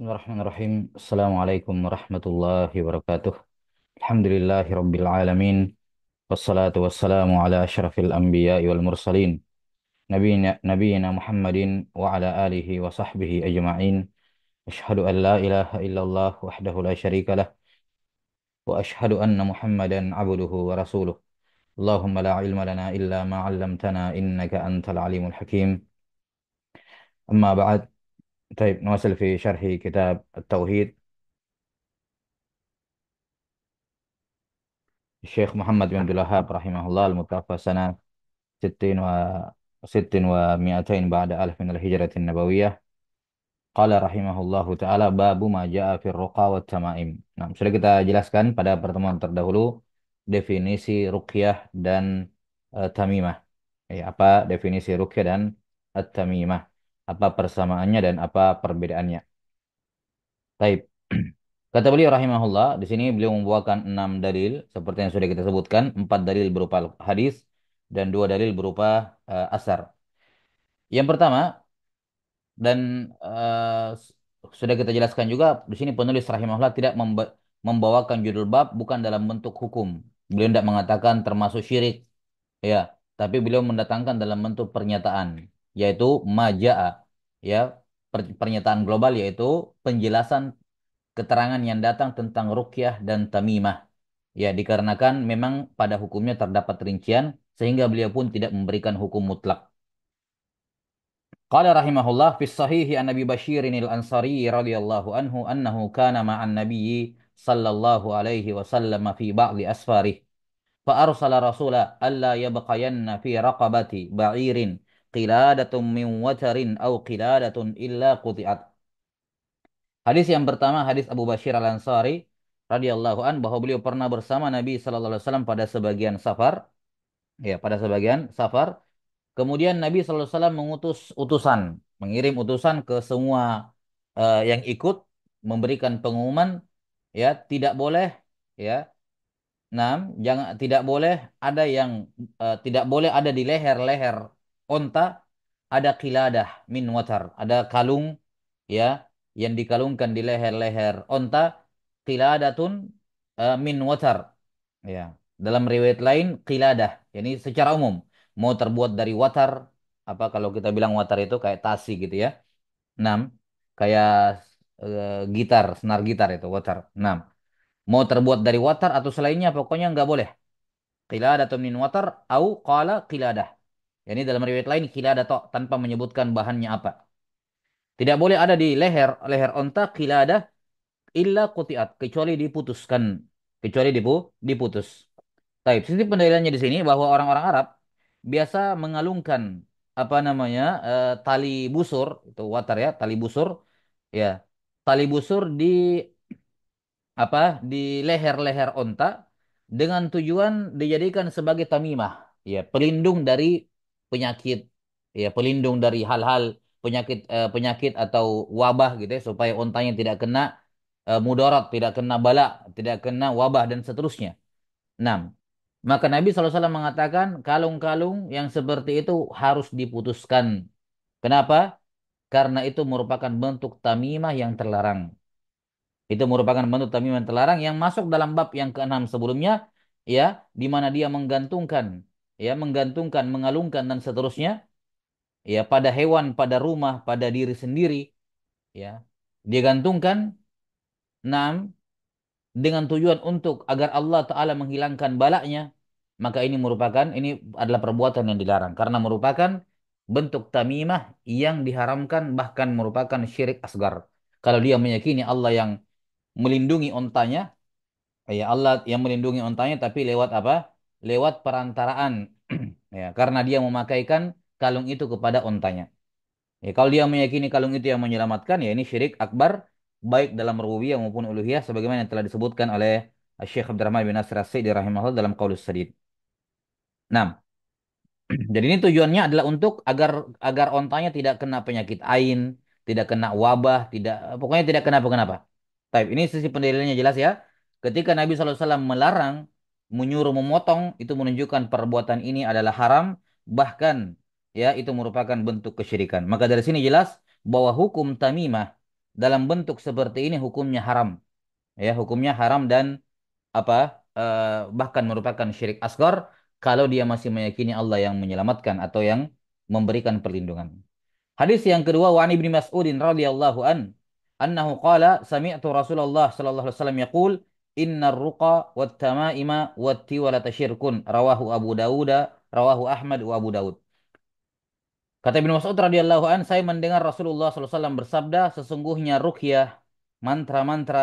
بسم الله الرحمن الرحيم السلام عليكم ورحمة الله وبركاته الحمد لله رب العالمين والصلاة والسلام على أشرف الأنبياء والمرسلين نبينا, نبينا محمد وعلى آله وصحبه أجمعين أشهد أن لا إله إلا الله وحده لا شريك له وأشهد أن محمدا عبده ورسوله اللهم لا علم لنا إلا ما علمتنا إنك أنت العليم الحكيم أما بعد طيب نواصل في شرح كتاب التوحيد الشيخ محمد بن عبد الوهاب رحمه الله المتوفى سنة ستين و 60 ومائتين بعد ألف من الهجرة النبوية قال رحمه الله تعالى باب ما جاء في الرقى والتمائم نعم sudah kita jelaskan pada pertemuan terdahulu definisi ruqyah dan uh, tamimah. Eh, apa definisi ruqyah dan at-tamimah? apa persamaannya dan apa perbedaannya. Taib. Kata beliau rahimahullah, di sini beliau membawakan enam dalil seperti yang sudah kita sebutkan, empat dalil berupa hadis dan dua dalil berupa uh, asar. Yang pertama dan uh, sudah kita jelaskan juga di sini penulis rahimahullah tidak memba membawakan judul bab bukan dalam bentuk hukum. Beliau tidak mengatakan termasuk syirik, ya, tapi beliau mendatangkan dalam bentuk pernyataan yaitu majaa ya pernyataan global yaitu penjelasan keterangan yang datang tentang rukyah dan tamimah. Ya, dikarenakan memang pada hukumnya terdapat rincian sehingga beliau pun tidak memberikan hukum mutlak. Qala rahimahullah fi sahihi an Nabi Bashir al-Ansari radhiyallahu anhu annahu kana ma'an Nabi sallallahu alaihi wasallam fi ba'di asfarih fa arsala rasula alla yabqayanna fi raqabati ba'irin qiladatun min watarin au qiladatun illa quti'at. Hadis yang pertama hadis Abu Bashir Al-Ansari radhiyallahu an bahwa beliau pernah bersama Nabi sallallahu alaihi wasallam pada sebagian safar ya pada sebagian safar kemudian Nabi sallallahu alaihi wasallam mengutus utusan mengirim utusan ke semua uh, yang ikut memberikan pengumuman ya tidak boleh ya Nah, jangan tidak boleh ada yang uh, tidak boleh ada di leher-leher onta, ada kiladah min watar, ada kalung ya yang dikalungkan di leher-leher onta, kiladatun uh, min watar. Ya. Dalam riwayat lain kiladah, yani secara umum mau terbuat dari watar, apa kalau kita bilang watar itu kayak tasi gitu ya. 6 kayak uh, gitar, senar gitar itu watar. 6 mau terbuat dari watar atau selainnya pokoknya nggak boleh. tun min watar au qala qiladah ini dalam riwayat lain kila ada tok tanpa menyebutkan bahannya apa. Tidak boleh ada di leher leher onta kila ada illa kutiat kecuali diputuskan kecuali dipu, diputus. Taib. Sisi pendalilannya di sini bahwa orang-orang Arab biasa mengalungkan apa namanya uh, tali busur itu water ya tali busur ya tali busur di apa di leher-leher onta dengan tujuan dijadikan sebagai tamimah ya pelindung dari penyakit ya pelindung dari hal-hal penyakit uh, penyakit atau wabah gitu ya supaya ontanya tidak kena uh, mudarat, tidak kena bala, tidak kena wabah dan seterusnya. 6. Maka Nabi SAW mengatakan kalung-kalung yang seperti itu harus diputuskan. Kenapa? Karena itu merupakan bentuk tamimah yang terlarang. Itu merupakan bentuk tamimah yang terlarang yang masuk dalam bab yang keenam sebelumnya ya di mana dia menggantungkan ya menggantungkan, mengalungkan dan seterusnya ya pada hewan, pada rumah, pada diri sendiri ya. Dia gantungkan enam dengan tujuan untuk agar Allah taala menghilangkan balaknya, maka ini merupakan ini adalah perbuatan yang dilarang karena merupakan bentuk tamimah yang diharamkan bahkan merupakan syirik asgar. Kalau dia meyakini Allah yang melindungi ontanya, ya Allah yang melindungi ontanya tapi lewat apa? lewat perantaraan ya, karena dia memakaikan kalung itu kepada ontanya. Ya, kalau dia meyakini kalung itu yang menyelamatkan, ya ini syirik akbar baik dalam rububiyah maupun uluhiyah sebagaimana yang telah disebutkan oleh Syekh Abdurrahman bin Nasir as rahimahullah dalam Qaulus Sadid. Nah, jadi ini tujuannya adalah untuk agar agar ontanya tidak kena penyakit ain, tidak kena wabah, tidak pokoknya tidak kena apa-apa. Tapi ini sisi pendirinya jelas ya. Ketika Nabi SAW melarang menyuruh memotong itu menunjukkan perbuatan ini adalah haram bahkan ya itu merupakan bentuk kesyirikan. Maka dari sini jelas bahwa hukum tamimah dalam bentuk seperti ini hukumnya haram. Ya, hukumnya haram dan apa? Eh, bahkan merupakan syirik asgar kalau dia masih meyakini Allah yang menyelamatkan atau yang memberikan perlindungan. Hadis yang kedua wa Ibnu Mas'udin radhiyallahu an annahu qala sami'tu Rasulullah sallallahu alaihi wasallam yaqul inna ruqa wat tamaima wat tiwalata syirkun rawahu Abu Dawud rawahu Ahmad wa Abu Dawud Kata Ibn Mas'ud radhiyallahu an saya mendengar Rasulullah SAW bersabda sesungguhnya ruqyah mantra-mantra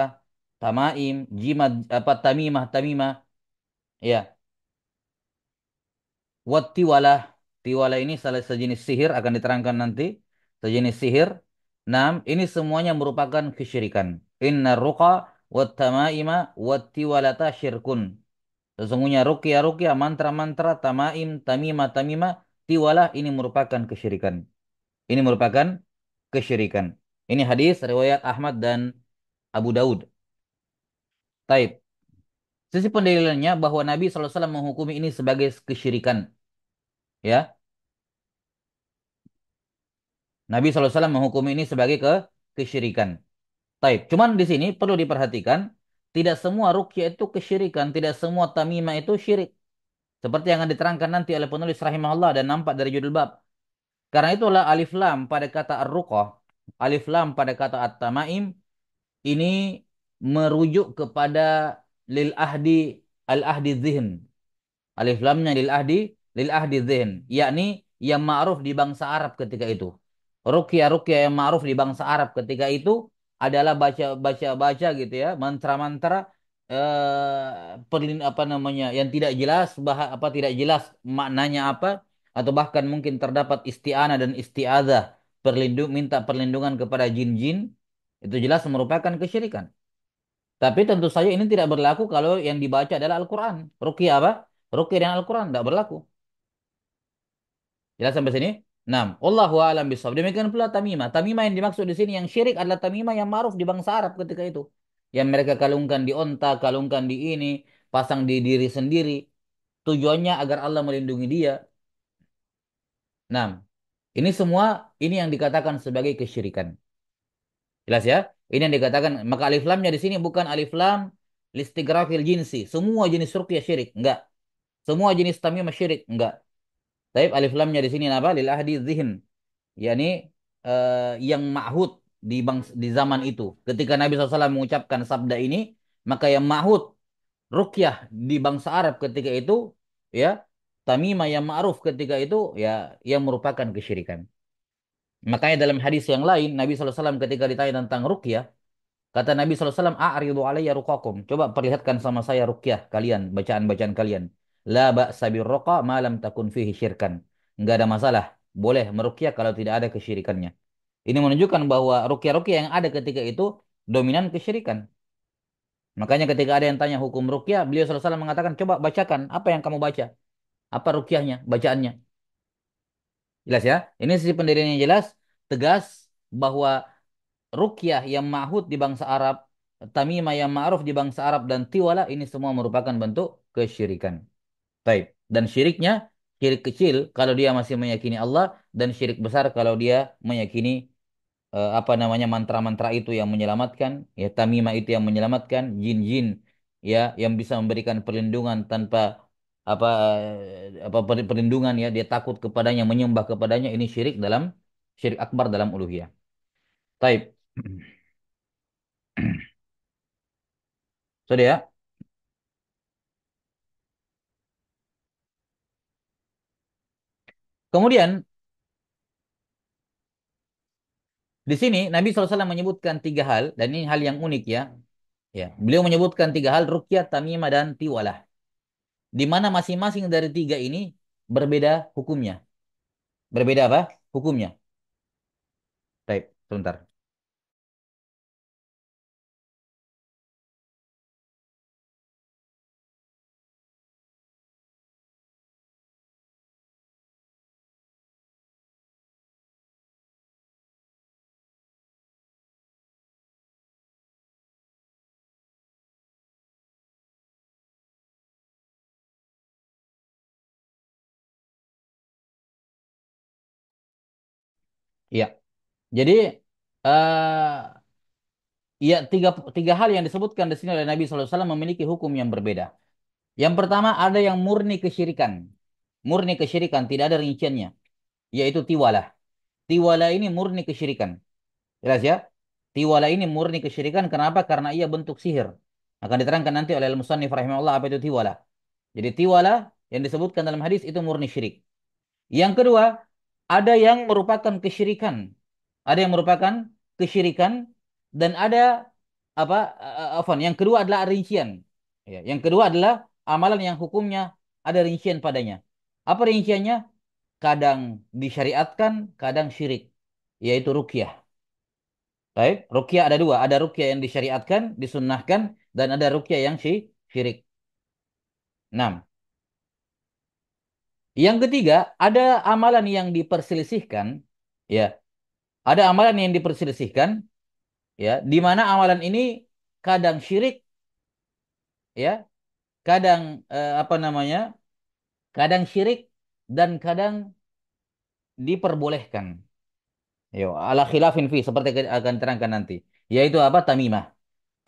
tamaim jimat apa tamimah tamimah ya wat tiwalah tiwala ini salah sejenis sihir akan diterangkan nanti sejenis sihir Nam, ini semuanya merupakan kesyirikan. Inna ruqa wattamaima wattiwalata syirkun. Sesungguhnya rukia-rukia, mantra-mantra, tamaim, tamima-tamima, tiwalah ini merupakan kesyirikan. Ini merupakan kesyirikan. Ini hadis riwayat Ahmad dan Abu Daud. Taib. Sisi pendalilannya bahwa Nabi SAW menghukumi ini sebagai kesyirikan. Ya. Nabi SAW menghukumi ini sebagai ke kesyirikan. Baik, Cuman di sini perlu diperhatikan, tidak semua rukyah itu kesyirikan, tidak semua tamimah itu syirik. Seperti yang akan diterangkan nanti oleh penulis rahimahullah dan nampak dari judul bab. Karena itulah alif lam pada kata ar-ruqah, alif lam pada kata at-tamaim ini merujuk kepada lil ahdi al ahdi zihn. Alif lamnya lil ahdi lil ahdi zihn, yakni yang ma'ruf di bangsa Arab ketika itu. Rukyah-rukyah yang ma'ruf di bangsa Arab ketika itu adalah baca baca baca gitu ya mantra-mantra eh, perlin apa namanya yang tidak jelas bah apa tidak jelas maknanya apa atau bahkan mungkin terdapat isti'anah dan isti'adah perlindung minta perlindungan kepada jin-jin itu jelas merupakan kesyirikan. Tapi tentu saja ini tidak berlaku kalau yang dibaca adalah Al-Quran. Rukiah apa? Rukiah yang Al-Quran. Tidak berlaku. Jelas sampai sini? Nah, wallahu alam bishawab. Demikian pula tamimah. Tamimah yang dimaksud di sini yang syirik adalah tamimah yang maruf di bangsa Arab ketika itu. Yang mereka kalungkan di onta, kalungkan di ini, pasang di diri sendiri. Tujuannya agar Allah melindungi dia. Nah, ini semua ini yang dikatakan sebagai kesyirikan. Jelas ya? Ini yang dikatakan maka alif lamnya di sini bukan alif lam listigrafil jinsi. Semua jenis ruqyah syirik, enggak. Semua jenis tamimah syirik, enggak. Taib alif lamnya di sini apa? Lil ahdi zihin. Yani uh, yang ma'hud di bangs di zaman itu. Ketika Nabi SAW mengucapkan sabda ini, maka yang ma'hud rukyah di bangsa Arab ketika itu ya tamimah yang ma'ruf ketika itu ya yang merupakan kesyirikan. Makanya dalam hadis yang lain Nabi SAW ketika ditanya tentang rukyah Kata Nabi SAW, A'ridu alaiya rukakum. Coba perlihatkan sama saya rukyah kalian, bacaan-bacaan kalian. La ba'sa birruqa ma lam takun fihi syirkan. Enggak ada masalah. Boleh merukyah kalau tidak ada kesyirikannya. Ini menunjukkan bahwa rukyah-rukyah yang ada ketika itu dominan kesyirikan. Makanya ketika ada yang tanya hukum rukyah, beliau SAW mengatakan, coba bacakan apa yang kamu baca. Apa rukyahnya, bacaannya. Jelas ya? Ini sisi pendiriannya jelas, tegas bahwa rukyah yang ma'hud di bangsa Arab, tamimah yang ma'ruf di bangsa Arab, dan tiwala ini semua merupakan bentuk kesyirikan. Baik. Dan syiriknya syirik kecil kalau dia masih meyakini Allah dan syirik besar kalau dia meyakini uh, apa namanya mantra-mantra itu yang menyelamatkan, ya tamimah itu yang menyelamatkan, jin-jin ya yang bisa memberikan perlindungan tanpa apa e, apa perlindungan ya dia takut kepadanya menyembah kepadanya ini syirik dalam syirik akbar dalam uluhiyah. Taib. Sudah ya? Kemudian di sini Nabi SAW menyebutkan tiga hal dan ini hal yang unik ya. Ya, beliau menyebutkan tiga hal rukyah, tamimah dan tiwalah. Di mana masing-masing dari tiga ini berbeda hukumnya. Berbeda apa? Hukumnya. Baik, sebentar. Iya. Jadi uh, ya tiga tiga hal yang disebutkan di sini oleh Nabi SAW memiliki hukum yang berbeda. Yang pertama ada yang murni kesyirikan. Murni kesyirikan tidak ada rinciannya. Yaitu tiwalah. Tiwalah ini murni kesyirikan. Jelas ya? Tiwalah ini murni kesyirikan kenapa? Karena ia bentuk sihir. Akan diterangkan nanti oleh Al-Musannif rahimahullah apa itu tiwalah. Jadi tiwalah yang disebutkan dalam hadis itu murni syirik. Yang kedua, ada yang merupakan kesyirikan, ada yang merupakan kesyirikan dan ada apa eh, eh, afan yang kedua adalah rincian. Ya, yang kedua adalah amalan yang hukumnya ada rincian padanya. Apa rinciannya? Kadang disyariatkan, kadang syirik, yaitu rukyah. Baik, rukyah ada dua, ada rukyah yang disyariatkan, disunnahkan dan ada rukyah yang syirik. 6. Yang ketiga, ada amalan yang diperselisihkan, ya. Ada amalan yang diperselisihkan, ya, di mana amalan ini kadang syirik, ya, kadang eh, apa namanya, kadang syirik dan kadang diperbolehkan. Yo, ala khilafin fi seperti akan terangkan nanti. Yaitu apa? Tamimah.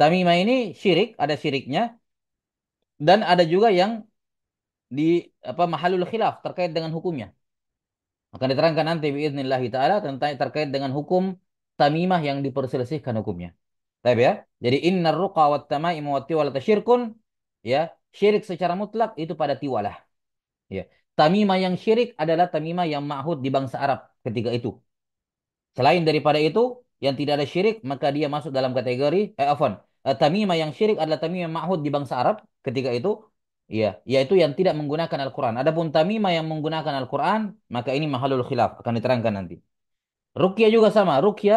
Tamimah ini syirik, ada syiriknya dan ada juga yang di apa mahalul khilaf terkait dengan hukumnya. Akan diterangkan nanti biiznillah taala tentang terkait dengan hukum tamimah yang diperselisihkan hukumnya. Tapi ya. Jadi innar ruqa wat tamaim wat tiwalah syirkun ya, syirik secara mutlak itu pada tiwalah. Ya. Tamimah yang syirik adalah tamimah yang ma'hud di bangsa Arab ketika itu. Selain daripada itu yang tidak ada syirik maka dia masuk dalam kategori eh afwan. Eh, tamimah yang syirik adalah tamimah yang ma'hud di bangsa Arab ketika itu Iya, yaitu yang tidak menggunakan Al-Quran. Adapun tamimah yang menggunakan Al-Quran, maka ini mahalul khilaf. Akan diterangkan nanti. Rukia juga sama. Rukia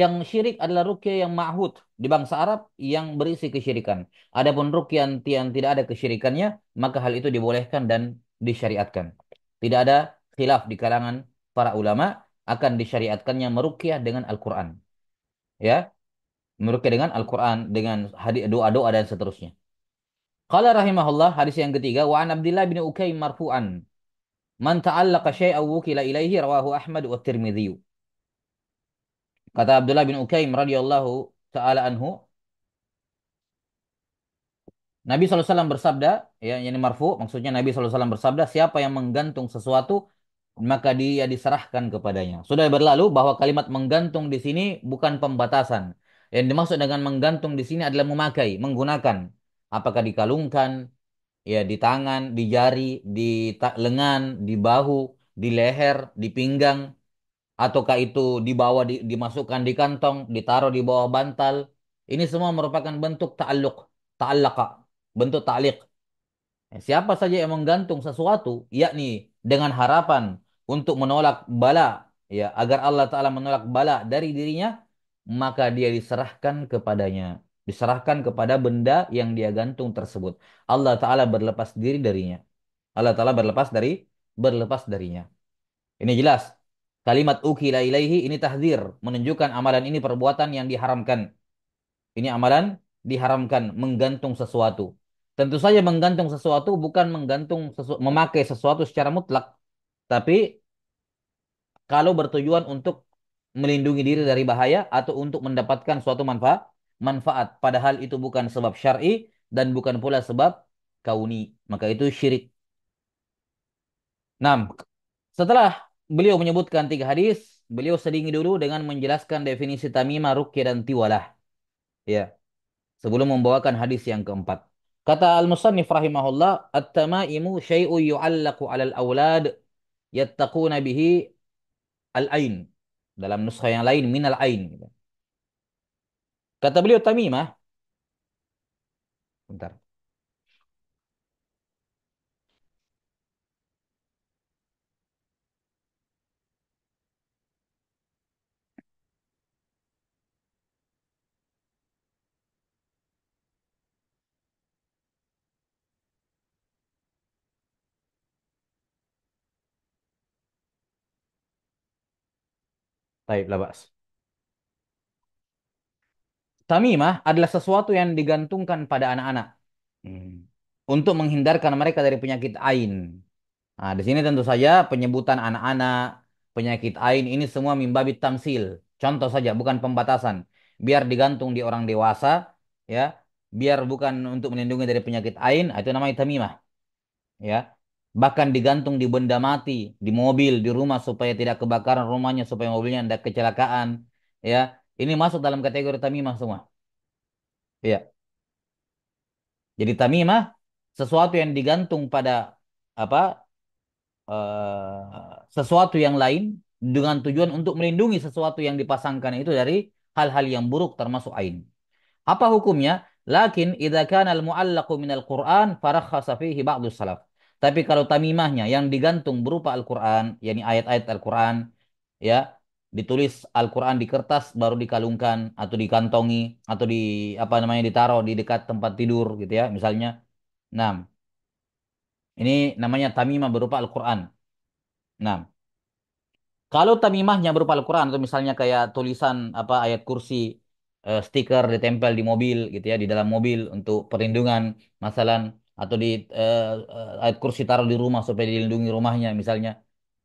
yang syirik adalah rukia yang ma'hud. Di bangsa Arab yang berisi kesyirikan. Adapun rukia yang tidak ada kesyirikannya, maka hal itu dibolehkan dan disyariatkan. Tidak ada khilaf di kalangan para ulama akan disyariatkannya merukia dengan Al-Quran. Ya, merukia dengan Al-Quran, dengan doa-doa dan seterusnya. Qala rahimahullah hadis yang ketiga wa an Abdullah bin Ukay marfu'an man ta'allaqa syai'a wukila ilaihi rawahu Ahmad wa Tirmidzi. Kata Abdullah bin Ukaim radhiyallahu taala anhu Nabi SAW bersabda, ya, ini marfu, maksudnya Nabi SAW bersabda, siapa yang menggantung sesuatu, maka dia diserahkan kepadanya. Sudah berlalu bahwa kalimat menggantung di sini bukan pembatasan. Yang dimaksud dengan menggantung di sini adalah memakai, menggunakan apakah dikalungkan, ya di tangan, di jari, di lengan, di bahu, di leher, di pinggang, ataukah itu dibawa di, dimasukkan di kantong, ditaruh di bawah bantal. Ini semua merupakan bentuk ta'alluq, ta'allaqa, bentuk ta'liq. Eh, siapa saja yang menggantung sesuatu, yakni dengan harapan untuk menolak bala, ya agar Allah Ta'ala menolak bala dari dirinya, maka dia diserahkan kepadanya. Diserahkan kepada benda yang dia gantung tersebut. Allah Ta'ala berlepas diri darinya. Allah Ta'ala berlepas dari berlepas darinya. Ini jelas. Kalimat ukila ilaihi ini tahdir. Menunjukkan amalan ini perbuatan yang diharamkan. Ini amalan diharamkan. Menggantung sesuatu. Tentu saja menggantung sesuatu bukan menggantung sesu memakai sesuatu secara mutlak. Tapi kalau bertujuan untuk melindungi diri dari bahaya atau untuk mendapatkan suatu manfaat manfaat padahal itu bukan sebab syar'i dan bukan pula sebab kauni maka itu syirik. Nah, setelah beliau menyebutkan tiga hadis, beliau sedingi dulu dengan menjelaskan definisi tamimah, ruqyah dan tiwalah. Ya. Sebelum membawakan hadis yang keempat. Kata al-musannif rahimahullah, at-tamaimu syai'u yu'allaqu 'alal aulad yattaquna bihi al-ain. Dalam nuskah yang lain minal ain gitu. Kata beliau Tamimah. Bentar. Baiklah, Bas tamimah adalah sesuatu yang digantungkan pada anak-anak hmm. untuk menghindarkan mereka dari penyakit ain. Nah, di sini tentu saja penyebutan anak-anak, penyakit ain ini semua mimbabit tamsil. Contoh saja, bukan pembatasan. Biar digantung di orang dewasa, ya, biar bukan untuk melindungi dari penyakit ain, nah, itu namanya tamimah. Ya. Bahkan digantung di benda mati, di mobil, di rumah supaya tidak kebakaran rumahnya, supaya mobilnya tidak kecelakaan, ya ini masuk dalam kategori tamimah semua. Iya. Jadi tamimah sesuatu yang digantung pada apa? Uh, sesuatu yang lain dengan tujuan untuk melindungi sesuatu yang dipasangkan itu dari hal-hal yang buruk termasuk ain. Apa hukumnya? Lakin idza kana al-mu'allaqu min al-Qur'an farakhasa fihi ba'du salaf. Tapi kalau tamimahnya yang digantung berupa Al-Qur'an, yakni ayat-ayat Al-Qur'an, ya, ditulis Al-Quran di kertas baru dikalungkan atau dikantongi atau di apa namanya ditaruh di dekat tempat tidur gitu ya misalnya. enam ini namanya tamimah berupa Al-Quran. Nah, kalau tamimahnya berupa Al-Quran atau misalnya kayak tulisan apa ayat kursi, eh, stiker ditempel di mobil gitu ya di dalam mobil untuk perlindungan masalah atau di eh, eh, ayat kursi taruh di rumah supaya dilindungi rumahnya misalnya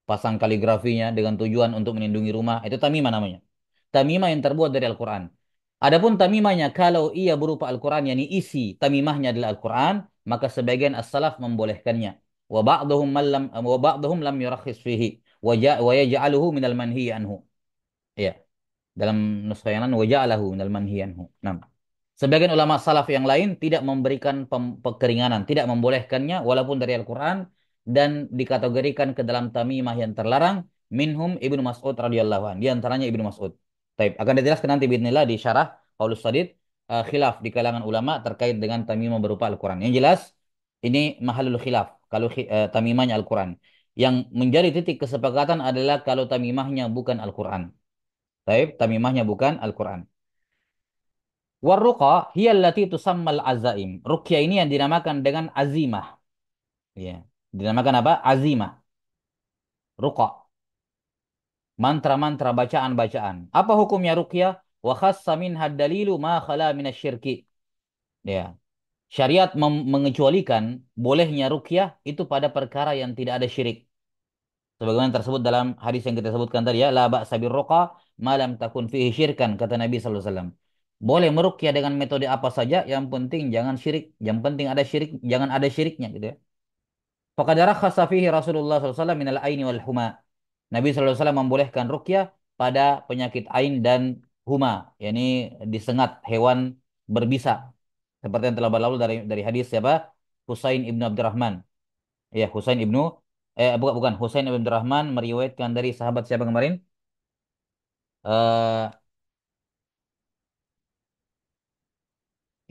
pasang kaligrafinya dengan tujuan untuk melindungi rumah. Itu tamimah namanya. Tamimah yang terbuat dari Al-Quran. Adapun tamimahnya kalau ia berupa Al-Quran, yakni isi tamimahnya adalah Al-Quran, maka sebagian as-salaf membolehkannya. Wa lam wa lam yurakhis fihi wa yaj'aluhu minal manhi anhu. Ya. Dalam nuskah yang wa ja'alahu minal manhi anhu. Nah. Sebagian ulama salaf yang lain tidak memberikan pekeringanan, tidak membolehkannya walaupun dari Al-Quran dan dikategorikan ke dalam tamimah yang terlarang minhum Ibnu Mas'ud radhiyallahu anhu. Di antaranya Ibnu Mas'ud. Taib. Akan dijelaskan nanti bismillah di syarah Paulus Sadid uh, khilaf di kalangan ulama terkait dengan tamimah berupa Al-Qur'an. Yang jelas ini mahalul khilaf kalau uh, tamimahnya Al-Qur'an. Yang menjadi titik kesepakatan adalah kalau tamimahnya bukan Al-Qur'an. Taib, tamimahnya bukan Al-Qur'an. Warruqa hiya allati tusammal azaim. Ruqyah ini yang dinamakan dengan azimah. Ya. Dinamakan apa? Azimah. Ruqa. Mantra-mantra, bacaan-bacaan. Apa hukumnya ruqyah? Wa khassa min haddalilu ma khala minasyirki. Ya. Syariat mengecualikan bolehnya ruqyah itu pada perkara yang tidak ada syirik. Sebagaimana tersebut dalam hadis yang kita sebutkan tadi ya, la ba'sa birruqa malam takun fihi syirkan kata Nabi saw Boleh meruqyah dengan metode apa saja, yang penting jangan syirik, yang penting ada syirik, jangan ada syiriknya gitu ya. Fakadara khasafihi Rasulullah SAW minal aini wal huma. Nabi SAW membolehkan rukyah pada penyakit ain dan huma. yakni disengat hewan berbisa. Seperti yang telah berlalu dari dari hadis siapa? Husain ibnu Abdurrahman. Ya, Husain ibnu eh bukan bukan Husain ibnu Abdurrahman meriwayatkan dari sahabat siapa kemarin? Uh,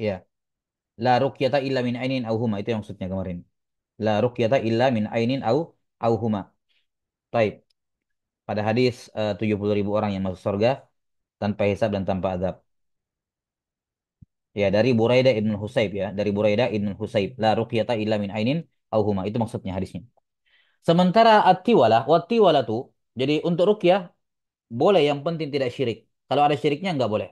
ya. La ruqyata illa min ainin au huma itu yang maksudnya kemarin la ruqyata illa min ainin au au huma. Baik. Pada hadis eh, uh, 70.000 ribu orang yang masuk surga tanpa hisab dan tanpa azab. Ya, dari Buraidah Ibn Husayb ya, dari Buraidah Ibn Husayb, la ruqyata illa min ainin au huma. Itu maksudnya hadisnya. Sementara at tiwala wat-tiwalah tuh jadi untuk ruqyah boleh yang penting tidak syirik. Kalau ada syiriknya enggak boleh.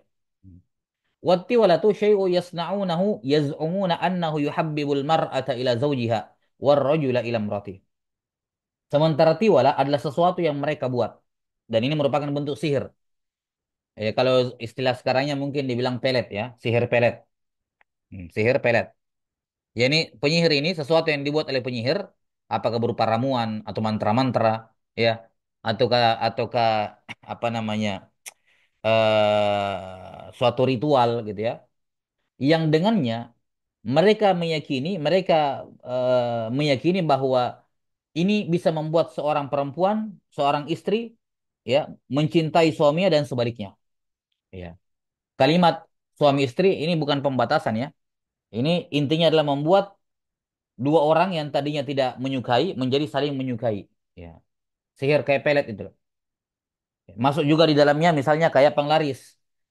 Wat-tiwalah tuh syai'u yasna'unahu yaz'umuna annahu yuhabbibul mar'ata ila zawjiha warrojula ilam roti. Sementara tiwala adalah sesuatu yang mereka buat. Dan ini merupakan bentuk sihir. Ya, kalau istilah sekarangnya mungkin dibilang pelet ya. Sihir pelet. Hmm, sihir pelet. Ya ini penyihir ini sesuatu yang dibuat oleh penyihir. Apakah berupa ramuan atau mantra-mantra. ya Ataukah, ataukah apa namanya. Uh, suatu ritual gitu ya. Yang dengannya mereka meyakini mereka uh, meyakini bahwa ini bisa membuat seorang perempuan, seorang istri ya mencintai suaminya dan sebaliknya. Ya. Kalimat suami istri ini bukan pembatasan ya. Ini intinya adalah membuat dua orang yang tadinya tidak menyukai menjadi saling menyukai. Ya. Sihir kayak pelet itu. Iya. Masuk juga di dalamnya misalnya kayak penglaris.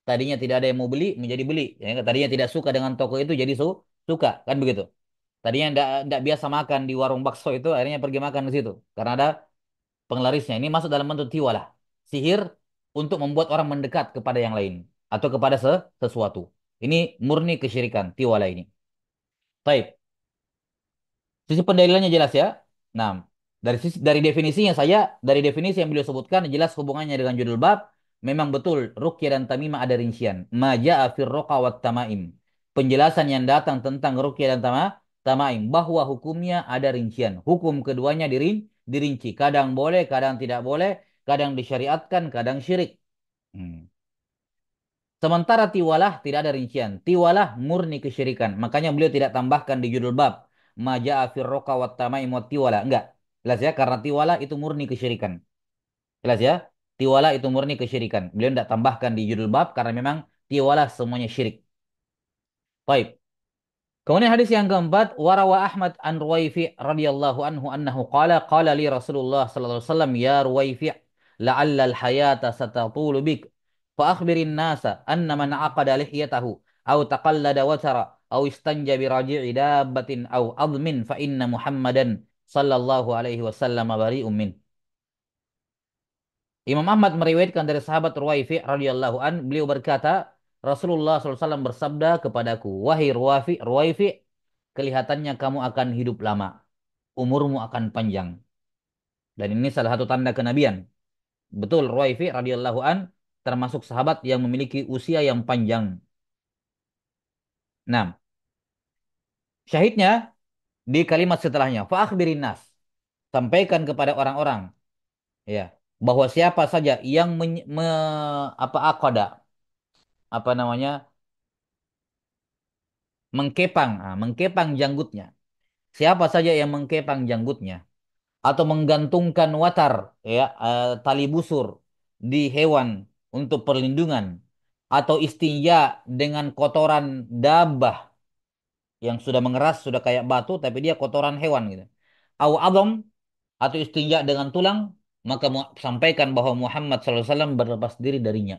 Tadinya tidak ada yang mau beli menjadi beli. Ya, tadinya tidak suka dengan toko itu jadi su suka kan begitu tadinya ndak ndak biasa makan di warung bakso itu akhirnya pergi makan di situ karena ada penglarisnya ini masuk dalam bentuk tiwalah sihir untuk membuat orang mendekat kepada yang lain atau kepada sesuatu ini murni kesyirikan tiwalah ini baik sisi pendalilannya jelas ya nah dari sisi, dari definisinya saya dari definisi yang beliau sebutkan jelas hubungannya dengan judul bab memang betul rukyah dan tamimah ada rincian maja'a wat tamaim penjelasan yang datang tentang rukyah dan tama, tamaim bahwa hukumnya ada rincian. Hukum keduanya dirin, dirinci. Kadang boleh, kadang tidak boleh, kadang disyariatkan, kadang syirik. Hmm. Sementara tiwalah tidak ada rincian. Tiwalah murni kesyirikan. Makanya beliau tidak tambahkan di judul bab. maja firroka wa tamaim wat tiwala. Enggak. Jelas ya? Karena tiwalah itu murni kesyirikan. Jelas ya? Tiwalah itu murni kesyirikan. Beliau tidak tambahkan di judul bab karena memang tiwalah semuanya syirik. Baik. Kemudian hadis yang keempat, warawa Ahmad an Ruwaifi radhiyallahu anhu annahu qala qala li Rasulullah sallallahu alaihi wasallam ya Ruwaifi la'alla al-hayata satatulu bik fa akhbirin nasa anna man aqada lihiyatahu aw taqallada watara aw istanja bi raji'i dabbatin aw admin fa inna Muhammadan sallallahu alaihi wasallam bari'um min. Imam Ahmad meriwayatkan dari sahabat Ruwaifi radhiyallahu an, beliau berkata, Rasulullah SAW bersabda kepadaku, Wahai Ruwafi, Ruwaifi, kelihatannya kamu akan hidup lama. Umurmu akan panjang. Dan ini salah satu tanda kenabian. Betul, Ruwaifi radhiyallahu an termasuk sahabat yang memiliki usia yang panjang. 6. Nah, syahidnya di kalimat setelahnya, fa'akhbirin nas. Sampaikan kepada orang-orang. Ya, bahwa siapa saja yang men, me, apa akoda apa namanya mengkepang, ah, mengkepang janggutnya. Siapa saja yang mengkepang janggutnya atau menggantungkan watar ya uh, tali busur di hewan untuk perlindungan atau istinja dengan kotoran dabah yang sudah mengeras sudah kayak batu tapi dia kotoran hewan gitu. Au adom atau istinja dengan tulang maka sampaikan bahwa Muhammad SAW berlepas diri darinya.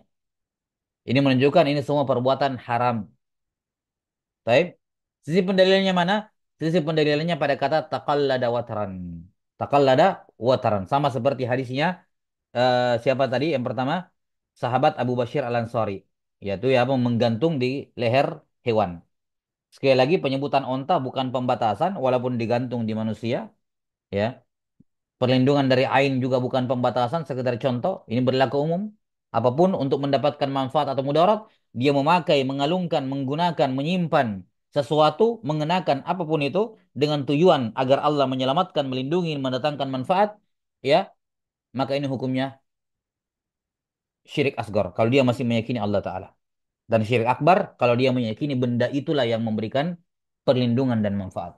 Ini menunjukkan ini semua perbuatan haram. Baik. Sisi pendalilannya mana? Sisi pendalilannya pada kata taqallada wataran. Taqallada wataran. Sama seperti hadisnya uh, siapa tadi yang pertama? Sahabat Abu Bashir Al-Ansari. Yaitu ya apa menggantung di leher hewan. Sekali lagi penyebutan onta bukan pembatasan walaupun digantung di manusia. Ya. Perlindungan dari ain juga bukan pembatasan, sekedar contoh. Ini berlaku umum apapun untuk mendapatkan manfaat atau mudarat, dia memakai, mengalungkan, menggunakan, menyimpan sesuatu, mengenakan apapun itu dengan tujuan agar Allah menyelamatkan, melindungi, mendatangkan manfaat, ya, maka ini hukumnya syirik asgar. Kalau dia masih meyakini Allah Ta'ala. Dan syirik akbar, kalau dia meyakini benda itulah yang memberikan perlindungan dan manfaat.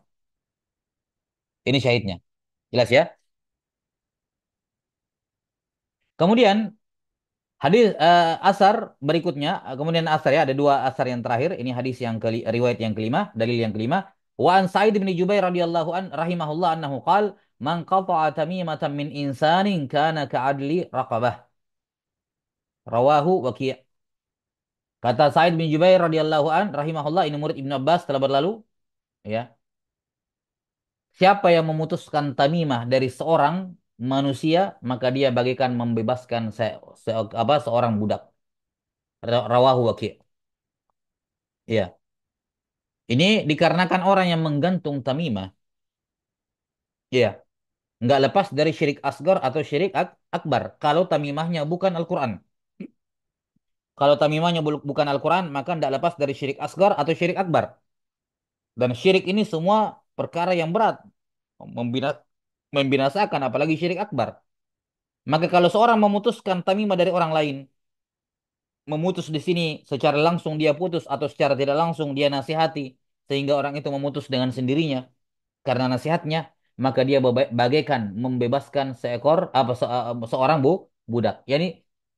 Ini syahidnya. Jelas ya? Kemudian Hadis uh, asar berikutnya, eh, kemudian asar ya, ada dua asar yang terakhir. Ini hadis yang ke riwayat yang kelima, dalil yang kelima. Wa an Sa'id bin Jubair radhiyallahu an rahimahullah annahu qal man qata'a tamimatan min insanin kana ka'adli raqabah. Rawahu Waqi'. Kata Sa'id bin Jubair radhiyallahu an rahimahullah ini murid Ibnu Abbas telah berlalu ya. Siapa yang memutuskan tamimah dari seorang manusia maka dia bagikan membebaskan se, se, apa seorang budak. Rawahu waki Ya. Ini dikarenakan orang yang menggantung tamimah. Ya. Nggak lepas dari syirik asgar atau syirik ak akbar. Kalau tamimahnya bukan Al-Quran. Kalau tamimahnya bu bukan Al-Quran, maka nggak lepas dari syirik asgar atau syirik akbar. Dan syirik ini semua perkara yang berat. Membina membinasakan apalagi syirik akbar. Maka kalau seorang memutuskan tamimah dari orang lain, memutus di sini secara langsung dia putus atau secara tidak langsung dia nasihati sehingga orang itu memutus dengan sendirinya karena nasihatnya, maka dia bagaikan membebaskan seekor apa se eh, eh, seorang bu budak. Yani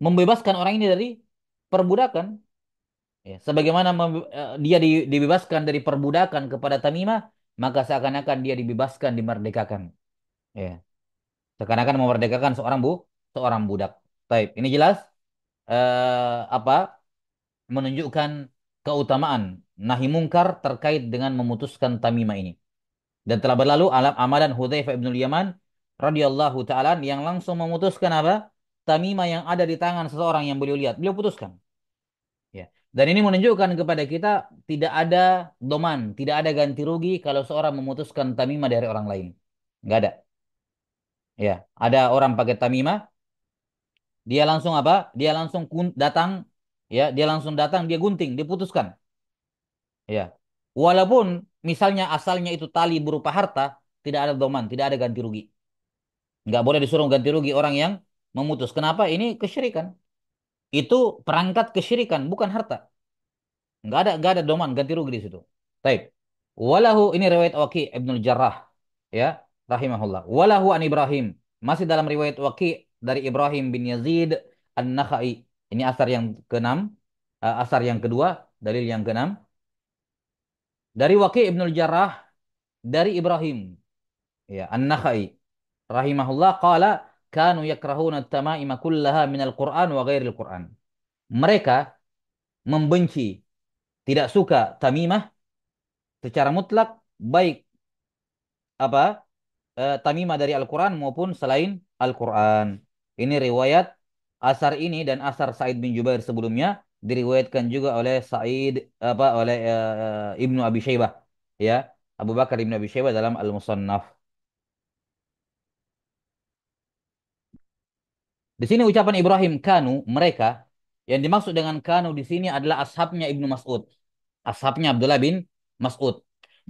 membebaskan orang ini dari perbudakan. Ya, sebagaimana eh, dia dibebaskan dari perbudakan kepada tamimah, maka seakan-akan dia dibebaskan, dimerdekakan. Ya. Seakan-akan memerdekakan seorang bu, seorang budak. Taib. Ini jelas eh, apa? Menunjukkan keutamaan nahi mungkar terkait dengan memutuskan tamimah ini. Dan telah berlalu alam amalan Hudzaifah bin Yaman radhiyallahu taala yang langsung memutuskan apa? Tamimah yang ada di tangan seseorang yang beliau lihat, beliau putuskan. Ya. Dan ini menunjukkan kepada kita tidak ada doman, tidak ada ganti rugi kalau seorang memutuskan tamimah dari orang lain. Enggak ada. Ya, ada orang pakai tamimah, dia langsung apa? Dia langsung datang, ya, dia langsung datang, dia gunting, diputuskan. Ya, walaupun misalnya asalnya itu tali berupa harta, tidak ada doman, tidak ada ganti rugi. Nggak boleh disuruh ganti rugi orang yang memutus. Kenapa? Ini kesyirikan. Itu perangkat kesyirikan, bukan harta. Nggak ada, nggak ada doman, ganti rugi di situ. Taib. Walahu ini riwayat Waki Ibnul Jarrah. Ya, rahimahullah. Walahu an Ibrahim. Masih dalam riwayat Waqi dari Ibrahim bin Yazid An-Nakhai. Ini asar yang ke-6, eh, asar yang kedua, dalil yang ke-6. Dari Waqi Ibnul Jarrah dari Ibrahim. Ya, An-Nakhai rahimahullah qala kanu yakrahuna at-tama'ima kullaha minal Qur'an wa ghairil Qur'an. Mereka membenci tidak suka tamimah secara mutlak baik apa uh, tamimah dari Al-Quran maupun selain Al-Quran. Ini riwayat asar ini dan asar Said bin Jubair sebelumnya diriwayatkan juga oleh Said apa oleh uh, Ibnu Abi Syaibah ya Abu Bakar Ibnu Abi Syaibah dalam Al-Musannaf. Di sini ucapan Ibrahim kanu mereka yang dimaksud dengan kanu di sini adalah ashabnya Ibnu Mas'ud. Ashabnya Abdullah bin Mas'ud.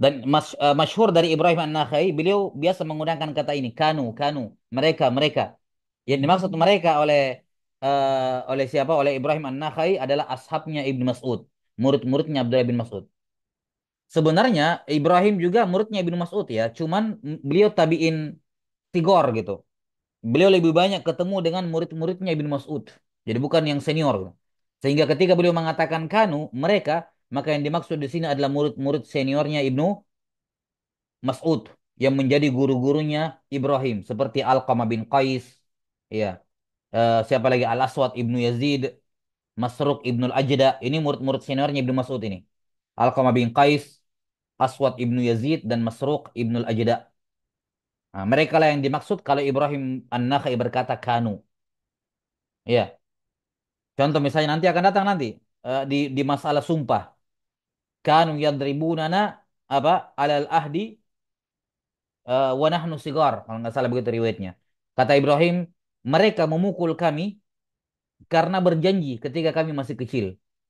Dan mas, uh, masyhur dari Ibrahim An-Nakhai, beliau biasa menggunakan kata ini, kanu, kanu, mereka, mereka. Yang dimaksud mereka oleh uh, oleh siapa? Oleh Ibrahim An-Nakhai adalah ashabnya Ibnu Mas'ud, murid-muridnya Abdullah bin Mas'ud. Sebenarnya Ibrahim juga muridnya Ibnu Mas'ud ya, cuman beliau tabi'in tigor gitu. Beliau lebih banyak ketemu dengan murid-muridnya Ibnu Mas'ud. Jadi bukan yang senior. Gitu. Sehingga ketika beliau mengatakan kanu, mereka maka yang dimaksud di sini adalah murid-murid seniornya Ibnu Mas'ud yang menjadi guru-gurunya Ibrahim seperti al Alqamah bin Qais, ya. Uh, siapa lagi Al-Aswad Ibnu Yazid, Masruq Ibnu Al-Ajda, ini murid-murid seniornya Ibnu Mas'ud ini. al Alqamah bin Qais, Aswad Ibnu Yazid dan Masruq Ibnu Al-Ajda. Nah, mereka lah yang dimaksud kalau Ibrahim An-Nakhai berkata kanu. Ya. Contoh misalnya nanti akan datang nanti eh, di di masalah sumpah kanu yadribunana apa alal ahdi uh, wa nahnu sigar kalau nggak salah begitu riwayatnya kata Ibrahim mereka memukul kami karena berjanji ketika kami masih kecil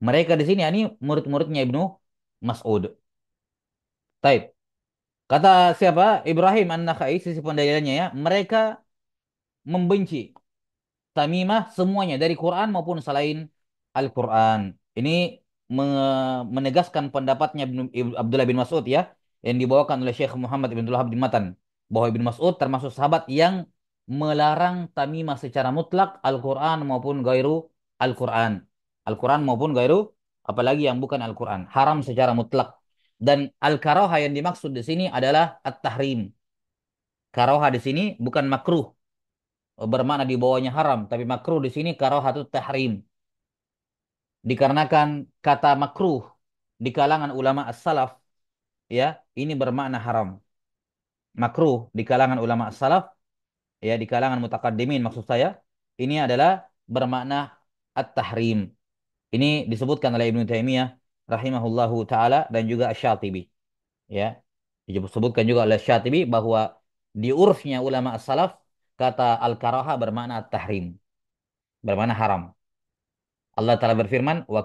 mereka di sini ini murid-muridnya Ibnu Mas'ud Taib kata siapa Ibrahim An-Nakhai sisi pendalilannya ya mereka membenci tamimah semuanya dari Quran maupun selain Al-Quran ini menegaskan pendapatnya Abdullah bin Mas'ud ya yang dibawakan oleh Syekh Muhammad bin Abdullah bin Matan bahwa Ibnu Mas'ud termasuk sahabat yang melarang tamimah secara mutlak Al-Qur'an maupun gairu Al-Qur'an. Al-Qur'an maupun gairu apalagi yang bukan Al-Qur'an, haram secara mutlak. Dan al karaha yang dimaksud di sini adalah at-tahrim. Karaha di sini bukan makruh bermakna di bawahnya haram, tapi makruh di sini itu tahrim Dikarenakan kata makruh di kalangan ulama as-salaf ya, ini bermakna haram. Makruh di kalangan ulama as-salaf ya, di kalangan mutakaddimin maksud saya, ini adalah bermakna at-tahrim. Ini disebutkan oleh Ibnu Taimiyah rahimahullahu taala dan juga Asy-Syatibi. Ya. Disebutkan juga oleh Syatibi bahwa di urfnya ulama as-salaf kata al-karaha bermakna tahrim. Bermakna haram. Allah Ta'ala berfirman, wa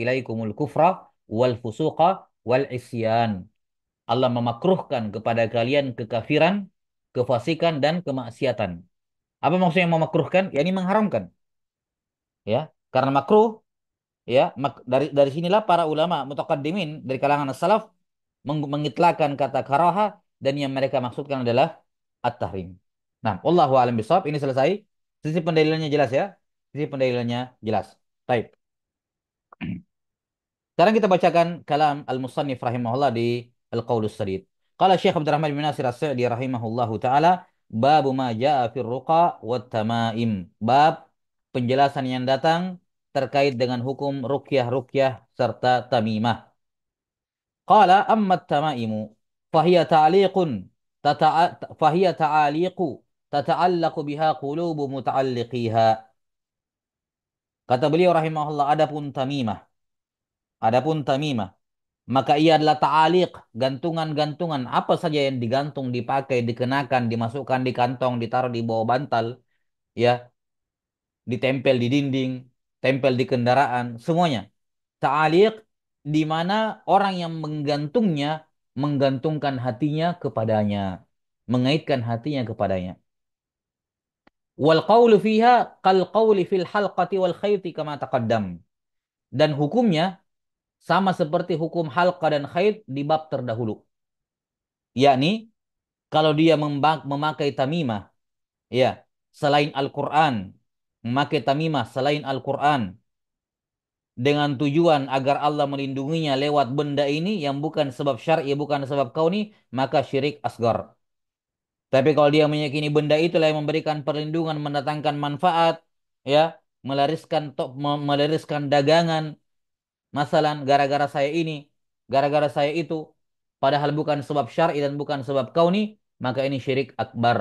إِلَيْكُمُ الْكُفْرَ kufra wal fusuqa wal isyan. Allah memakruhkan kepada kalian kekafiran, kefasikan dan kemaksiatan. Apa maksudnya memakruhkan? Ya ini mengharamkan. Ya, karena makruh ya mak dari dari sinilah para ulama mutaqaddimin dari kalangan salaf meng mengitlakan kata karaha dan yang mereka maksudkan adalah at-tahrim. Nah, wallahu alam bishawab, ini selesai. Sisi pendalilannya jelas ya. Sisi pendalilannya jelas. Baik. Sekarang kita bacakan kalam Al-Musannif rahimahullah di Al-Qaulus Sadid. Qala Syekh Abdul Rahman bin Nasir As-Sa'di rahimahullahu taala bab ma jaa fil ruqa wat tamaim. Bab penjelasan yang datang terkait dengan hukum ruqyah-ruqyah serta tamimah. Qala amma tamaimu fahiya ta'liqun fahiya ta'aliqu tata'allaqu biha qulubu muta'alliqiha Kata beliau rahimahullah, adapun tamimah. Adapun tamimah. Maka ia adalah ta'aliq, gantungan-gantungan. Apa saja yang digantung, dipakai, dikenakan, dimasukkan di kantong, ditaruh di bawah bantal. ya Ditempel di dinding, tempel di kendaraan, semuanya. Ta'aliq di mana orang yang menggantungnya, menggantungkan hatinya kepadanya. Mengaitkan hatinya kepadanya. Wal qawlu fiha kal qawli fil halqati wal khayti kama taqaddam. Dan hukumnya sama seperti hukum halqa dan khayt di bab terdahulu. Yakni kalau dia memakai tamimah ya selain Al-Qur'an, memakai tamimah selain Al-Qur'an dengan tujuan agar Allah melindunginya lewat benda ini yang bukan sebab syar'i bukan sebab kauni maka syirik asgar tapi kalau dia meyakini benda itulah yang memberikan perlindungan, mendatangkan manfaat, ya, melariskan top, melariskan dagangan, masalah gara-gara saya ini, gara-gara saya itu, padahal bukan sebab syar'i dan bukan sebab kauni, maka ini syirik akbar.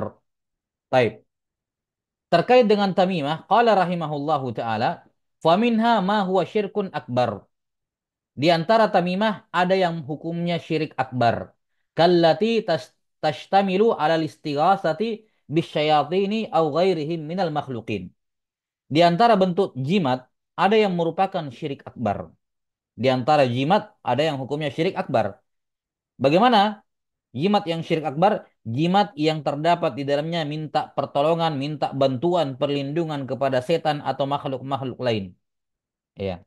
Baik. Terkait dengan tamimah, qala rahimahullahu taala, fa minha ma huwa syirkun akbar. Di antara tamimah ada yang hukumnya syirik akbar. Kallati tashtamilu ala istighasati bisyayatini au ghairihim minal makhlukin. Di antara bentuk jimat ada yang merupakan syirik akbar. Di antara jimat ada yang hukumnya syirik akbar. Bagaimana jimat yang syirik akbar? Jimat yang terdapat di dalamnya minta pertolongan, minta bantuan, perlindungan kepada setan atau makhluk-makhluk lain. Ya.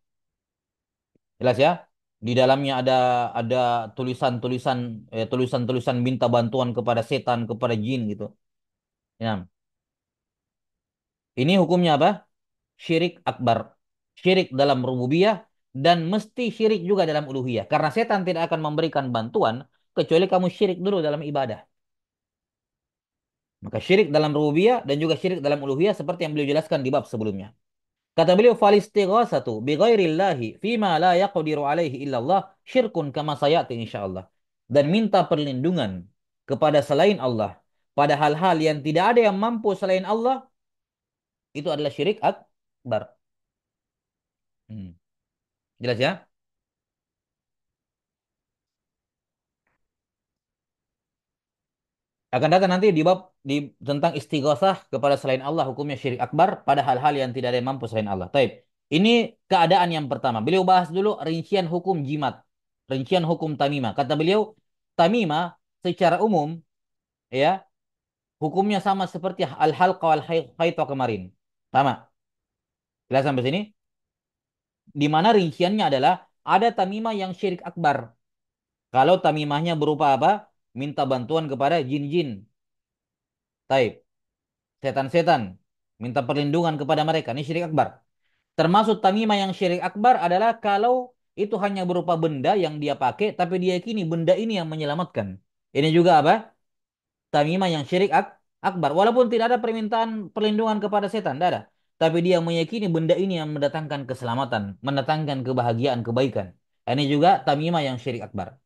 Jelas ya? di dalamnya ada ada tulisan-tulisan eh, tulisan-tulisan minta bantuan kepada setan kepada jin gitu ya ini hukumnya apa syirik akbar syirik dalam rububiyah dan mesti syirik juga dalam uluhiyah karena setan tidak akan memberikan bantuan kecuali kamu syirik dulu dalam ibadah maka syirik dalam rububiyah dan juga syirik dalam uluhiyah seperti yang beliau jelaskan di bab sebelumnya Kata beliau satu, bi ghairillahi ma la yaqdiru alaihi illallah syirkun kama sayati insyaallah. Dan minta perlindungan kepada selain Allah pada hal-hal yang tidak ada yang mampu selain Allah itu adalah syirik akbar. Hmm. Jelas ya? Akan datang nanti di bab di, tentang istighosah kepada selain Allah hukumnya syirik akbar pada hal-hal yang tidak ada yang mampu selain Allah. Taib. Ini keadaan yang pertama. Beliau bahas dulu rincian hukum jimat, rincian hukum tamimah. Kata beliau, tamimah secara umum ya hukumnya sama seperti al hal kawal haito kemarin. Sama. Jelas sampai sini? Di mana rinciannya adalah ada tamimah yang syirik akbar. Kalau tamimahnya berupa apa? minta bantuan kepada jin-jin. Taib. Setan-setan. Minta perlindungan kepada mereka. Ini syirik akbar. Termasuk tamimah yang syirik akbar adalah kalau itu hanya berupa benda yang dia pakai, tapi dia yakini benda ini yang menyelamatkan. Ini juga apa? Tamimah yang syirik ak akbar. Walaupun tidak ada permintaan perlindungan kepada setan, tidak ada. Tapi dia meyakini benda ini yang mendatangkan keselamatan, mendatangkan kebahagiaan, kebaikan. Ini juga tamimah yang syirik akbar.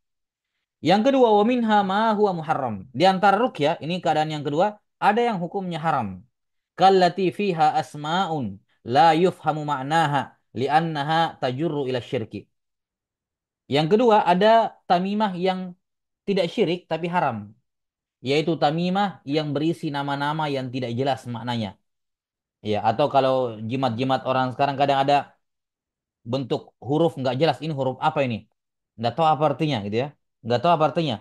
Yang kedua, wa minha ma huwa muharram. Di antara ruqyah, ini keadaan yang kedua, ada yang hukumnya haram. Kallati fiha asma'un la yufhamu ma'naha li'annaha tajurru ila syirki. Yang kedua, ada tamimah yang tidak syirik tapi haram. Yaitu tamimah yang berisi nama-nama yang tidak jelas maknanya. Ya, atau kalau jimat-jimat orang sekarang kadang ada bentuk huruf nggak jelas ini huruf apa ini. Nggak tahu apa artinya gitu ya Gak tahu apa artinya.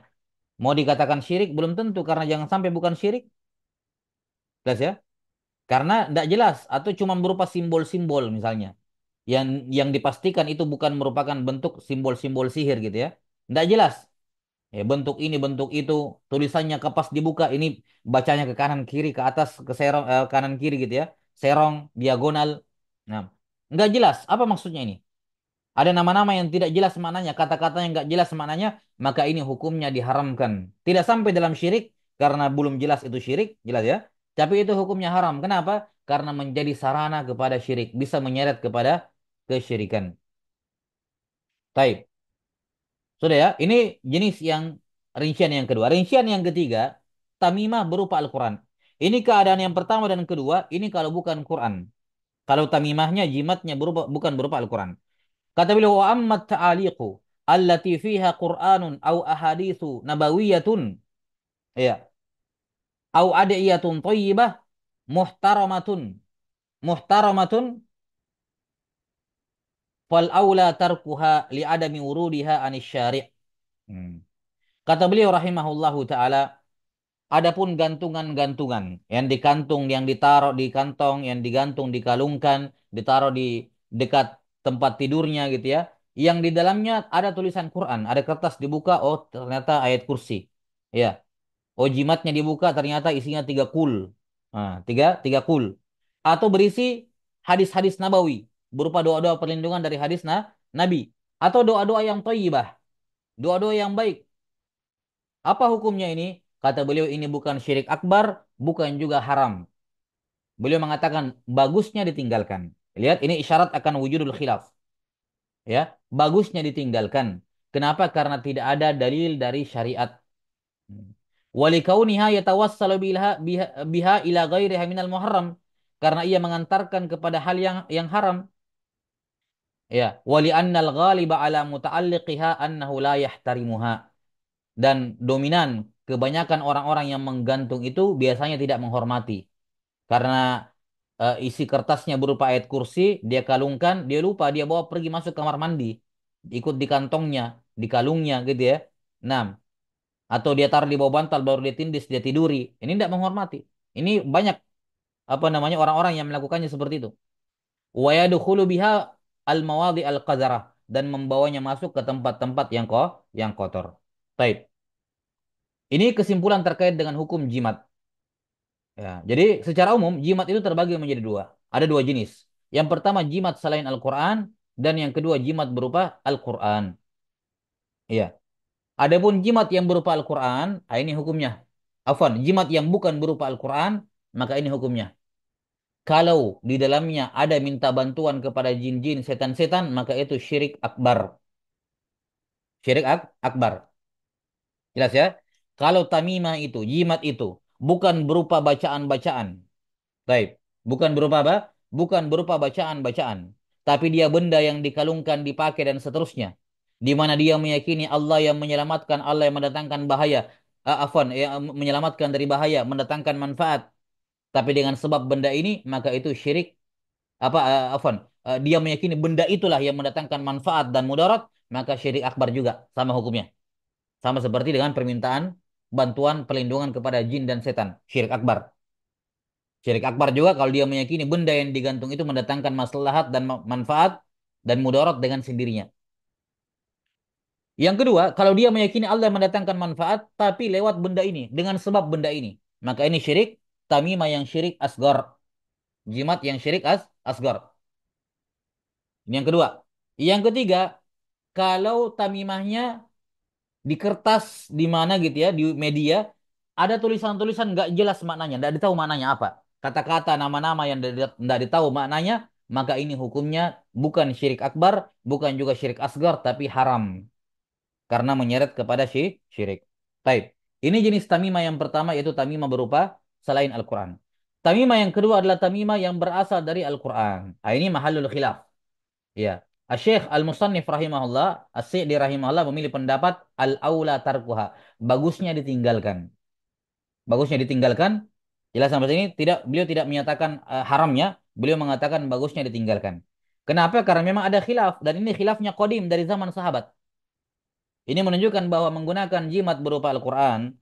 Mau dikatakan syirik belum tentu karena jangan sampai bukan syirik. Jelas ya? Karena tidak jelas atau cuma berupa simbol-simbol misalnya. Yang yang dipastikan itu bukan merupakan bentuk simbol-simbol sihir gitu ya. Tidak jelas. Ya, bentuk ini, bentuk itu, tulisannya kepas dibuka, ini bacanya ke kanan kiri, ke atas, ke serong, eh, kanan kiri gitu ya. Serong, diagonal. Nah, nggak jelas apa maksudnya ini. Ada nama-nama yang tidak jelas maknanya, kata-kata yang nggak jelas maknanya, maka ini hukumnya diharamkan. Tidak sampai dalam syirik karena belum jelas itu syirik, jelas ya. Tapi itu hukumnya haram. Kenapa? Karena menjadi sarana kepada syirik, bisa menyeret kepada kesyirikan. Taib. Sudah ya, ini jenis yang rincian yang kedua. Rincian yang ketiga, tamimah berupa Al-Quran. Ini keadaan yang pertama dan kedua, ini kalau bukan Quran. Kalau tamimahnya, jimatnya berupa, bukan berupa Al-Quran. Kata beliau, wa ammat ta'aliku allati fiha Qur'anun aw ahaditsu nabawiyatun ya aw adiyatun thayyibah muhtaramatun muhtaramatun fal aula tarkuha li adami wurudiha anis syari' hmm. kata beliau rahimahullahu taala adapun gantungan-gantungan yang dikantung yang ditaruh di kantong yang digantung dikalungkan ditaruh di dekat tempat tidurnya gitu ya yang di dalamnya ada tulisan Quran, ada kertas dibuka, oh ternyata ayat kursi. Ya. Oh jimatnya dibuka ternyata isinya tiga kul. Nah, tiga, tiga kul. Atau berisi hadis-hadis nabawi berupa doa-doa perlindungan dari hadis na nabi atau doa-doa yang toyibah, doa-doa yang baik. Apa hukumnya ini? Kata beliau ini bukan syirik akbar, bukan juga haram. Beliau mengatakan bagusnya ditinggalkan. Lihat ini isyarat akan wujudul khilaf ya bagusnya ditinggalkan kenapa karena tidak ada dalil dari syariat walikauniha yatawassalu biha biha ila ghairiha minal muharram karena ia mengantarkan kepada hal yang yang haram ya wali annal ghaliba ala muta'alliqiha annahu la yahtarimuha dan dominan kebanyakan orang-orang yang menggantung itu biasanya tidak menghormati karena uh, isi kertasnya berupa ayat kursi, dia kalungkan, dia lupa, dia bawa pergi masuk kamar mandi, ikut di kantongnya, di kalungnya gitu ya. enam Atau dia taruh di bawah bantal baru dia tindis, dia tiduri. Ini tidak menghormati. Ini banyak apa namanya orang-orang yang melakukannya seperti itu. Wa yadkhulu biha al-mawadi al dan membawanya masuk ke tempat-tempat yang kok yang kotor. Baik. Ini kesimpulan terkait dengan hukum jimat. Ya, jadi secara umum jimat itu terbagi menjadi dua. Ada dua jenis. Yang pertama jimat selain Al-Quran dan yang kedua jimat berupa Al-Quran. Iya. Adapun jimat yang berupa Al-Quran, ah, ini hukumnya. Afwan, jimat yang bukan berupa Al-Quran, maka ini hukumnya. Kalau di dalamnya ada minta bantuan kepada jin-jin, setan-setan, maka itu syirik akbar. Syirik ak akbar. Jelas ya? Kalau tamimah itu, jimat itu, bukan berupa bacaan-bacaan. Baik, bukan berupa apa? Bukan berupa bacaan-bacaan, tapi dia benda yang dikalungkan, dipakai dan seterusnya. Di mana dia meyakini Allah yang menyelamatkan, Allah yang mendatangkan bahaya, uh, ah, afan, ya, menyelamatkan dari bahaya, mendatangkan manfaat. Tapi dengan sebab benda ini, maka itu syirik. Apa, uh, ah, afan, uh, ah, dia meyakini benda itulah yang mendatangkan manfaat dan mudarat, maka syirik akbar juga sama hukumnya. Sama seperti dengan permintaan bantuan pelindungan kepada jin dan setan, syirik akbar. Syirik akbar juga kalau dia meyakini benda yang digantung itu mendatangkan maslahat dan manfaat dan mudarat dengan sendirinya. Yang kedua, kalau dia meyakini Allah mendatangkan manfaat tapi lewat benda ini, dengan sebab benda ini, maka ini syirik tamimah yang syirik asgar. Jimat yang syirik as asgar. yang kedua. Yang ketiga, kalau tamimahnya di kertas di mana gitu ya di media ada tulisan-tulisan nggak jelas maknanya, nggak ditahu maknanya apa. Kata-kata, nama-nama yang nggak ditahu maknanya, maka ini hukumnya bukan syirik akbar, bukan juga syirik asgar, tapi haram. Karena menyeret kepada syirik. Baik. Ini jenis tamimah yang pertama yaitu tamimah berupa selain Al-Quran. Tamimah yang kedua adalah tamimah yang berasal dari Al-Quran. Nah, ini mahalul khilaf. Ya. Asy-Syaikh Al-Musannif rahimahullah, as di rahimahullah memilih pendapat al-aula tarkuha. Bagusnya ditinggalkan. Bagusnya ditinggalkan. Jelas sampai sini tidak beliau tidak menyatakan uh, haramnya, beliau mengatakan bagusnya ditinggalkan. Kenapa? Karena memang ada khilaf dan ini khilafnya kodim dari zaman sahabat. Ini menunjukkan bahwa menggunakan jimat berupa Al-Qur'an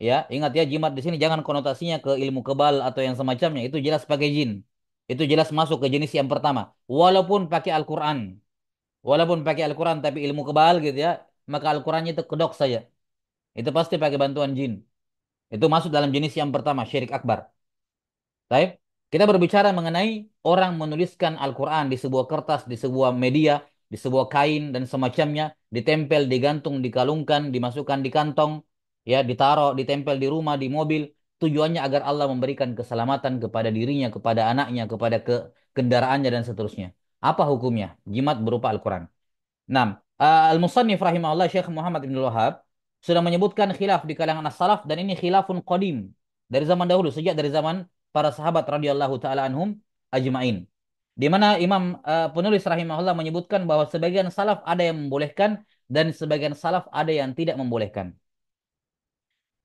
ya, ingat ya jimat di sini jangan konotasinya ke ilmu kebal atau yang semacamnya, itu jelas pakai jin. Itu jelas masuk ke jenis yang pertama. Walaupun pakai Al-Qur'an, walaupun pakai Al-Quran tapi ilmu kebal gitu ya, maka Al-Qurannya itu kedok saja. Itu pasti pakai bantuan jin. Itu masuk dalam jenis yang pertama, syirik akbar. Baik, kita berbicara mengenai orang menuliskan Al-Quran di sebuah kertas, di sebuah media, di sebuah kain dan semacamnya, ditempel, digantung, dikalungkan, dimasukkan di kantong, ya ditaruh, ditempel di rumah, di mobil, tujuannya agar Allah memberikan keselamatan kepada dirinya, kepada anaknya, kepada ke kendaraannya dan seterusnya. Apa hukumnya? Jimat berupa Al-Quran. Nah, Al-Musannif rahimahullah Syekh Muhammad Ibn Wahab sudah menyebutkan khilaf di kalangan as-salaf dan ini khilafun qadim. Dari zaman dahulu, sejak dari zaman para sahabat radhiyallahu taala anhum ajmain. Di mana Imam uh, penulis rahimahullah menyebutkan bahwa sebagian salaf ada yang membolehkan dan sebagian salaf ada yang tidak membolehkan.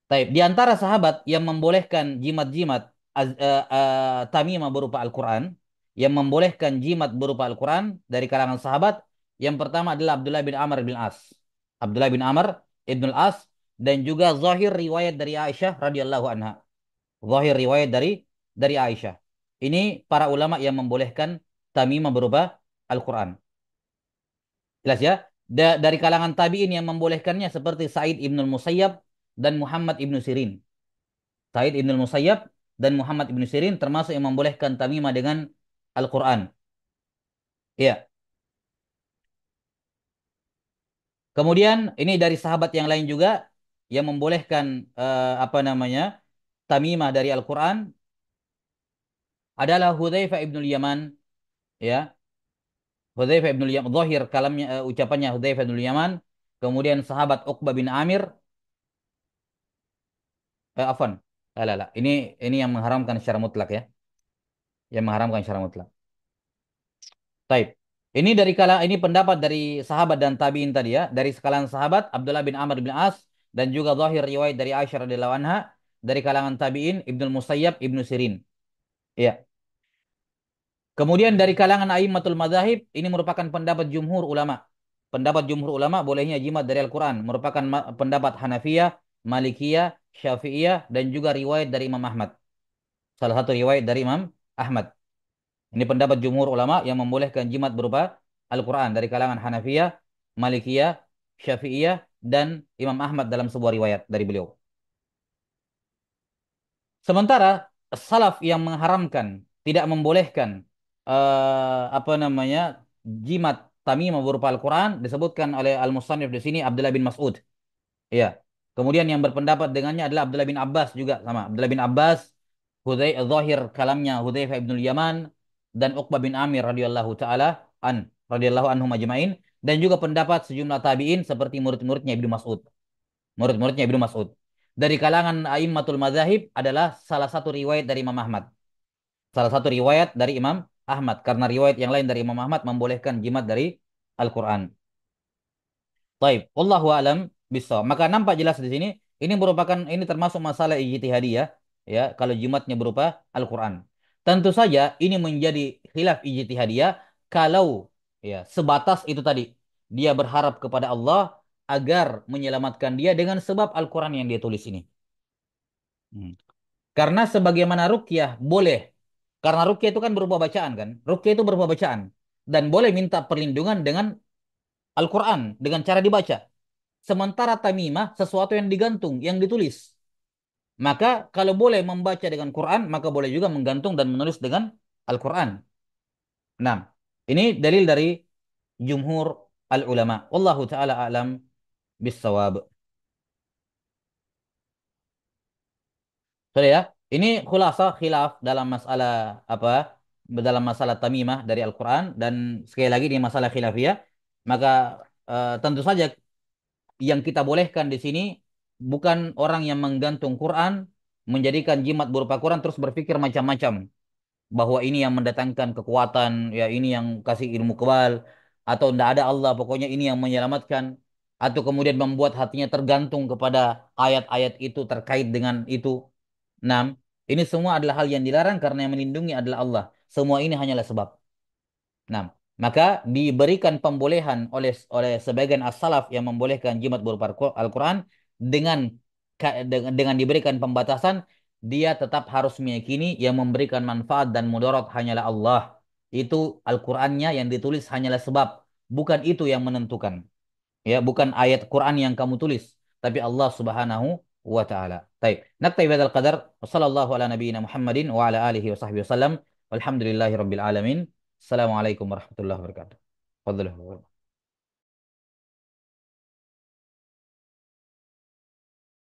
Taib. Di antara sahabat yang membolehkan jimat-jimat uh, uh, tamimah berupa Al-Quran, yang membolehkan jimat berupa Al-Quran dari kalangan sahabat. Yang pertama adalah Abdullah bin Amr bin As. Abdullah bin Amr ibn As dan juga zahir riwayat dari Aisyah radhiyallahu anha. Zahir riwayat dari dari Aisyah. Ini para ulama yang membolehkan tamimah berupa Al-Quran. Jelas ya? Da dari kalangan tabi'in yang membolehkannya seperti Said ibn Musayyab dan Muhammad ibn Sirin. Said ibn Musayyab dan Muhammad ibn Sirin termasuk yang membolehkan tamimah dengan Al-Quran. Ya. Kemudian ini dari sahabat yang lain juga yang membolehkan uh, apa namanya tamimah dari Al-Quran adalah Hudzaifah ibnul Yaman ya Hudzaifah ibnul Yaman zahir kalamnya uh, ucapannya Hudzaifah ibnul Yaman kemudian sahabat Uqbah bin Amir eh, afan lah, lah, lah. ini ini yang mengharamkan secara mutlak ya yang mengharamkan secara mutlak. Taib. Ini dari kala ini pendapat dari sahabat dan tabiin tadi ya, dari sekalian sahabat Abdullah bin Amr bin As dan juga zahir riwayat dari Aisyah radhiyallahu anha dari kalangan tabiin Ibnu Musayyab Ibnu Sirin. Ya. Kemudian dari kalangan a'immatul madzahib ini merupakan pendapat jumhur ulama. Pendapat jumhur ulama bolehnya jimat dari Al-Qur'an merupakan pendapat Hanafiyah, Malikiyah, Syafi'iyah dan juga riwayat dari Imam Ahmad. Salah satu riwayat dari Imam Ahmad. Ini pendapat jumhur ulama yang membolehkan jimat berupa Al-Quran dari kalangan Hanafiyah, Malikiyah, Syafi'iyah, dan Imam Ahmad dalam sebuah riwayat dari beliau. Sementara salaf yang mengharamkan, tidak membolehkan uh, apa namanya jimat tamimah berupa Al-Quran disebutkan oleh Al-Musannif di sini Abdullah bin Mas'ud. Ya. Kemudian yang berpendapat dengannya adalah Abdullah bin Abbas juga sama. Abdullah bin Abbas Hudai zahir kalamnya Hudzaifah bin Yaman dan Uqbah bin Amir radhiyallahu taala an radhiyallahu anhum ajmain dan juga pendapat sejumlah tabi'in seperti murid-muridnya Ibnu Mas'ud. Murid-muridnya Ibnu Mas'ud. Dari kalangan a'immatul Mazahib adalah salah satu riwayat dari Imam Ahmad. Salah satu riwayat dari Imam Ahmad karena riwayat yang lain dari Imam Ahmad membolehkan jimat dari Al-Qur'an. Taib, wallahu alam bisa. Maka nampak jelas di sini ini merupakan ini termasuk masalah ijtihadiyah ya kalau jimatnya berupa Al-Qur'an. Tentu saja ini menjadi khilaf ijtihadiyah kalau ya sebatas itu tadi dia berharap kepada Allah agar menyelamatkan dia dengan sebab Al-Qur'an yang dia tulis ini. Hmm. Karena sebagaimana rukyah boleh karena rukyah itu kan berupa bacaan kan? Rukyah itu berupa bacaan dan boleh minta perlindungan dengan Al-Qur'an dengan cara dibaca. Sementara tamimah sesuatu yang digantung, yang ditulis. Maka kalau boleh membaca dengan Quran, maka boleh juga menggantung dan menulis dengan Al-Quran. Nah, ini dalil dari jumhur al-ulama. Wallahu ta'ala alam bisawab. Sudah ya? Ini khulasa khilaf dalam masalah apa? Dalam masalah tamimah dari Al-Quran. Dan sekali lagi ini masalah khilafiyah. Maka uh, tentu saja yang kita bolehkan di sini bukan orang yang menggantung Quran, menjadikan jimat berupa Quran terus berpikir macam-macam bahwa ini yang mendatangkan kekuatan, ya ini yang kasih ilmu kebal atau tidak ada Allah, pokoknya ini yang menyelamatkan atau kemudian membuat hatinya tergantung kepada ayat-ayat itu terkait dengan itu. 6. Ini semua adalah hal yang dilarang karena yang melindungi adalah Allah. Semua ini hanyalah sebab. 6. Maka diberikan pembolehan oleh oleh sebagian as-salaf yang membolehkan jimat berupa Al-Quran dengan dengan, dengan diberikan pembatasan dia tetap harus meyakini yang memberikan manfaat dan mudarat hanyalah Allah. Itu Al-Qur'annya yang ditulis hanyalah sebab, bukan itu yang menentukan. Ya, bukan ayat Quran yang kamu tulis, tapi Allah Subhanahu wa taala. Baik, naktai al qadar. Sallallahu ala nabiyyina Muhammadin wa ala alihi wa sahbihi wasallam. Walhamdulillahirabbil alamin. Assalamualaikum warahmatullahi wabarakatuh.